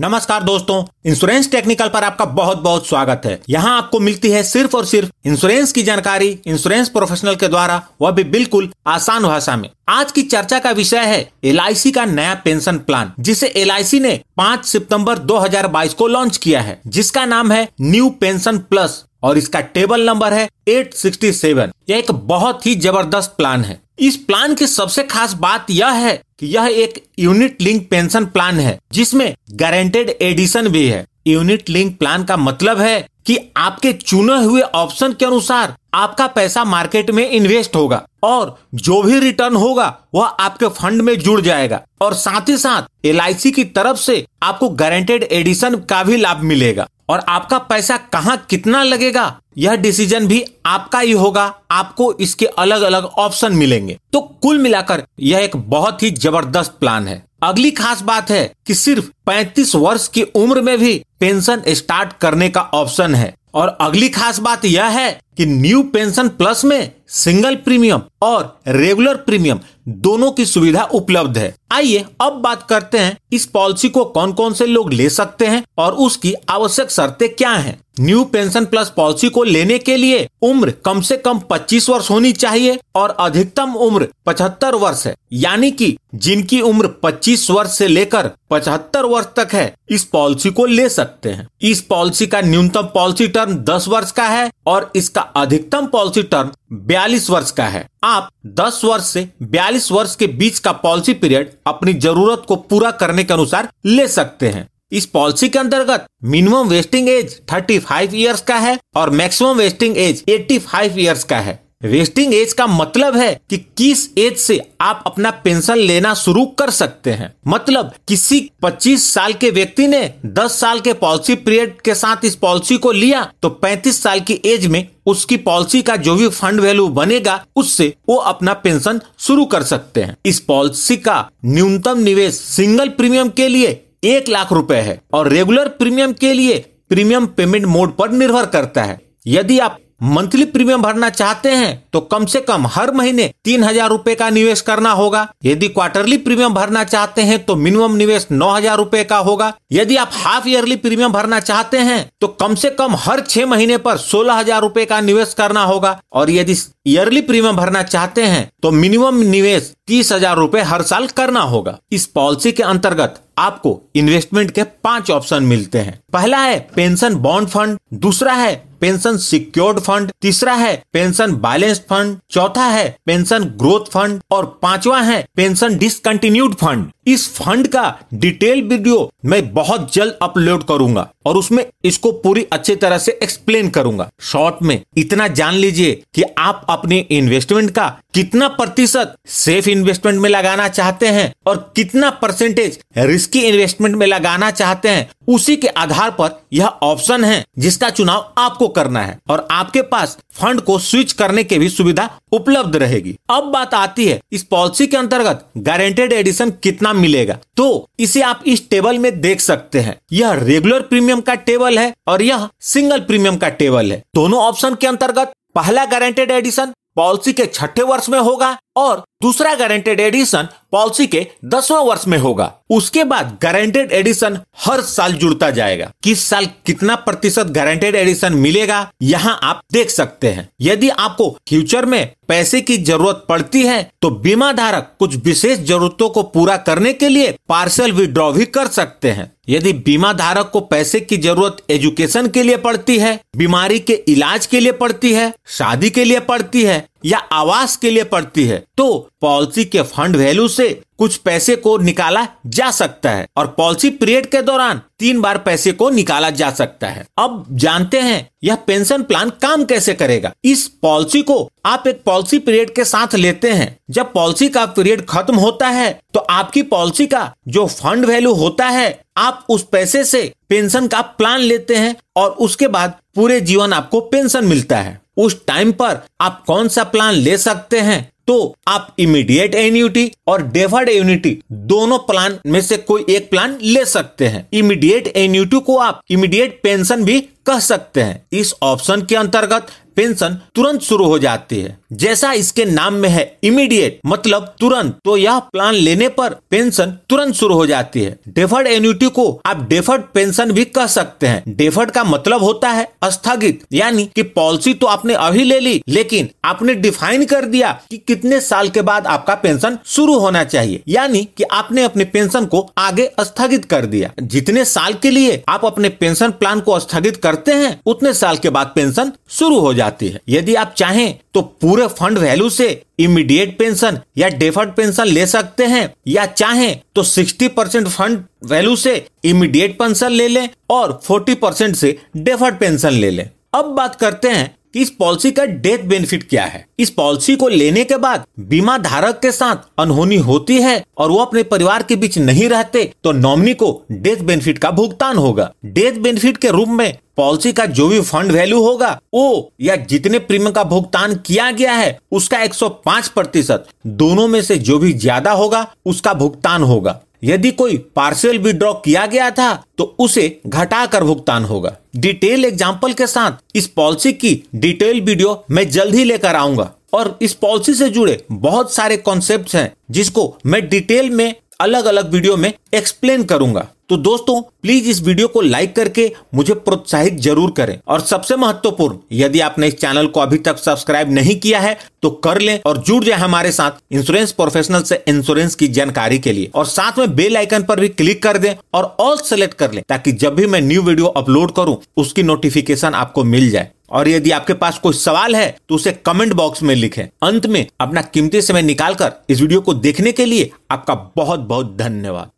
नमस्कार दोस्तों insurance technical पर आपका बहुत बहुत स्वागत है यहाँ आपको मिलती है सिर्फ और सिर्फ इंश्योरेंस की जानकारी इंश्योरेंस प्रोफेशनल के द्वारा वह भी बिल्कुल आसान भाषा में आज की चर्चा का विषय है एल का नया पेंशन प्लान जिसे एल ने 5 सितंबर 2022 को लॉन्च किया है जिसका नाम है न्यू पेंशन प्लस और इसका टेबल नंबर है 867 यह एक बहुत ही जबरदस्त प्लान है इस प्लान की सबसे खास बात यह है कि यह एक यूनिट लिंक पेंशन प्लान है जिसमें गारंटेड एडिशन भी है यूनिट लिंक प्लान का मतलब है कि आपके चुने हुए ऑप्शन के अनुसार आपका पैसा मार्केट में इन्वेस्ट होगा और जो भी रिटर्न होगा वह आपके फंड में जुड़ जाएगा और साथ ही साथ एल की तरफ से आपको गारंटेड एडिशन का भी लाभ मिलेगा और आपका पैसा कहाँ कितना लगेगा यह डिसीजन भी आपका ही होगा आपको इसके अलग अलग ऑप्शन मिलेंगे तो कुल मिलाकर यह एक बहुत ही जबरदस्त प्लान है अगली खास बात है कि सिर्फ 35 वर्ष की उम्र में भी पेंशन स्टार्ट करने का ऑप्शन है और अगली खास बात यह है कि न्यू पेंशन प्लस में सिंगल प्रीमियम और रेगुलर प्रीमियम दोनों की सुविधा उपलब्ध है आइए अब बात करते हैं इस पॉलिसी को कौन कौन से लोग ले सकते हैं और उसकी आवश्यक शर्तें क्या हैं। न्यू पेंशन प्लस पॉलिसी को लेने के लिए उम्र कम से कम 25 वर्ष होनी चाहिए और अधिकतम उम्र 75 वर्ष है यानी कि जिनकी उम्र 25 वर्ष से लेकर 75 वर्ष तक है इस पॉलिसी को ले सकते हैं इस पॉलिसी का न्यूनतम पॉलिसी टर्म 10 वर्ष का है और इसका अधिकतम पॉलिसी टर्म 42 वर्ष का है आप 10 वर्ष से 42 वर्ष के बीच का पॉलिसी पीरियड अपनी जरूरत को पूरा करने के अनुसार ले सकते हैं इस पॉलिसी के अंतर्गत minimum vesting age 35 five years का है और maximum vesting age 85 five years का है वेस्टिंग एज का मतलब है कि किस एज से आप अपना पेंशन लेना शुरू कर सकते हैं मतलब किसी 25 साल के व्यक्ति ने 10 साल के पॉलिसी पीरियड के साथ इस पॉलिसी को लिया तो 35 साल की एज में उसकी पॉलिसी का जो भी फंड वैल्यू बनेगा उससे वो अपना पेंशन शुरू कर सकते हैं इस पॉलिसी का न्यूनतम निवेश सिंगल प्रीमियम के लिए एक लाख रुपए है और रेगुलर प्रीमियम के लिए प्रीमियम पेमेंट मोड पर निर्भर करता है यदि आप मंथली प्रीमियम भरना चाहते हैं तो कम से कम हर महीने तीन हजार रूपए का निवेश करना होगा यदि क्वार्टरली प्रीमियम भरना चाहते हैं तो मिनिमम निवेश नौ हजार रूपए का होगा यदि आप हाफ ईयरली प्रीमियम भरना चाहते हैं तो कम से कम हर छह महीने पर सोलह हजार रूपए का निवेश करना होगा और यदि ईयरली प्रीमियम भरना चाहते हैं तो मिनिमम निवेश तीस हजार रूपए हर साल करना होगा इस पॉलिसी के अंतर्गत आपको इन्वेस्टमेंट के पांच ऑप्शन मिलते हैं पहला है पेंशन बॉन्ड फंड दूसरा है पेंशन सिक्योर्ड फंड तीसरा है पेंशन बैलेंस फंड चौथा है पेंशन ग्रोथ फंड और पांचवा है पेंशन डिसकंटिन्यूड फंड इस फंड का डिटेल वीडियो मैं बहुत जल्द अपलोड करूंगा और उसमें इसको पूरी अच्छे तरह से एक्सप्लेन करूंगा शॉर्ट में इतना जान लीजिए कि आप अपने इन्वेस्टमेंट का कितना प्रतिशत सेफ इन्वेस्टमेंट में लगाना चाहते हैं और कितना परसेंटेज रिस्की इन्वेस्टमेंट में लगाना चाहते हैं उसी के आधार पर यह ऑप्शन है जिसका चुनाव आपको करना है और आपके पास फंड को स्विच करने की भी सुविधा उपलब्ध रहेगी अब बात आती है इस पॉलिसी के अंतर्गत गारंटेड एडिशन कितना मिलेगा तो इसे आप इस टेबल में देख सकते हैं यह रेगुलर प्रीमियम का टेबल है और यह सिंगल प्रीमियम का टेबल है दोनों ऑप्शन के अंतर्गत पहला गारंटेड एडिशन पॉलिसी के छठे वर्ष में होगा और दूसरा गारंटेड एडिशन पॉलिसी के दसवां वर्ष में होगा उसके बाद गारंटेड एडिशन हर साल जुड़ता जाएगा किस साल कितना प्रतिशत गारंटेड एडिशन मिलेगा यहाँ आप देख सकते हैं यदि आपको फ्यूचर में पैसे की जरूरत पड़ती है तो बीमा धारक कुछ विशेष जरूरतों को पूरा करने के लिए पार्सल विड्रॉ भी कर सकते हैं यदि बीमा धारक को पैसे की जरूरत एजुकेशन के लिए पड़ती है बीमारी के इलाज के लिए पड़ती है शादी के लिए पड़ती है या आवास के लिए पड़ती है तो पॉलिसी के फंड वैल्यू से कुछ पैसे को निकाला जा सकता है और पॉलिसी पीरियड के दौरान तीन बार पैसे को निकाला जा सकता है अब जानते हैं यह पेंशन प्लान काम कैसे करेगा इस पॉलिसी को आप एक पॉलिसी पीरियड के साथ लेते हैं जब पॉलिसी का पीरियड खत्म होता है तो आपकी पॉलिसी का जो फंड वैल्यू होता है आप उस पैसे से पेंशन का प्लान लेते हैं और उसके बाद पूरे जीवन आपको पेंशन मिलता है उस टाइम पर आप कौन सा प्लान ले सकते हैं तो आप इमीडिएट एन्यूटी और डेफर्ड एन्यूटी दोनों प्लान में से कोई एक प्लान ले सकते हैं इमीडिएट एन्यूटी को आप इमीडिएट पेंशन भी कह सकते हैं इस ऑप्शन के अंतर्गत पेंशन तुरंत शुरू हो जाती है जैसा इसके नाम में है इमीडिएट मतलब तुरंत तो यह प्लान लेने पर पेंशन तुरंत शुरू हो जाती है डेफर्ड एन्यूटी को आप डेफर्ड पेंशन भी कह सकते हैं डेफर्ड का मतलब होता है स्थगित यानी कि पॉलिसी तो आपने अभी ले ली लेकिन आपने डिफाइन कर दिया कि कितने साल के बाद आपका पेंशन शुरू होना चाहिए यानी कि आपने अपने पेंशन को आगे स्थगित कर दिया जितने साल के लिए आप अपने पेंशन प्लान को स्थगित करते हैं उतने साल के बाद पेंशन शुरू हो जाती है यदि आप चाहें तो पूरे पूरे फंड वैल्यू से इमीडिएट पेंशन या डेफर्ड पेंशन ले सकते हैं या चाहें तो 60 परसेंट फंड वैल्यू से इमीडिएट पेंशन ले लें और 40 परसेंट से डेफर्ड पेंशन ले लें अब बात करते हैं कि इस पॉलिसी का डेथ बेनिफिट क्या है इस पॉलिसी को लेने के बाद बीमा धारक के साथ अनहोनी होती है और वो अपने परिवार के बीच नहीं रहते तो नॉमिनी को डेथ बेनिफिट का भुगतान होगा डेथ बेनिफिट के रूप में पॉलिसी का जो भी फंड वैल्यू होगा वो या जितने प्रीमियम का भुगतान किया गया है उसका 105 प्रतिशत दोनों में से जो भी ज्यादा होगा उसका भुगतान होगा यदि कोई पार्सल विड्रॉ किया गया था तो उसे घटाकर भुगतान होगा डिटेल एग्जाम्पल के साथ इस पॉलिसी की डिटेल वीडियो मैं जल्द ही लेकर आऊंगा और इस पॉलिसी से जुड़े बहुत सारे कॉन्सेप्ट्स हैं जिसको मैं डिटेल में अलग अलग वीडियो में एक्सप्लेन करूंगा तो दोस्तों प्लीज इस वीडियो को लाइक करके मुझे प्रोत्साहित जरूर करें और सबसे महत्वपूर्ण यदि आपने इस चैनल को अभी तक सब्सक्राइब नहीं किया है तो कर लें और जुड़ जाए हमारे साथ इंश्योरेंस प्रोफेशनल से इंश्योरेंस की जानकारी के लिए और साथ में बेल आइकन पर भी क्लिक कर दें और ऑल सेलेक्ट कर लें ताकि जब भी मैं न्यू वीडियो अपलोड करूं उसकी नोटिफिकेशन आपको मिल जाए और यदि आपके पास कोई सवाल है तो उसे कमेंट बॉक्स में लिखें अंत में अपना कीमती समय निकालकर इस वीडियो को देखने के लिए आपका बहुत बहुत धन्यवाद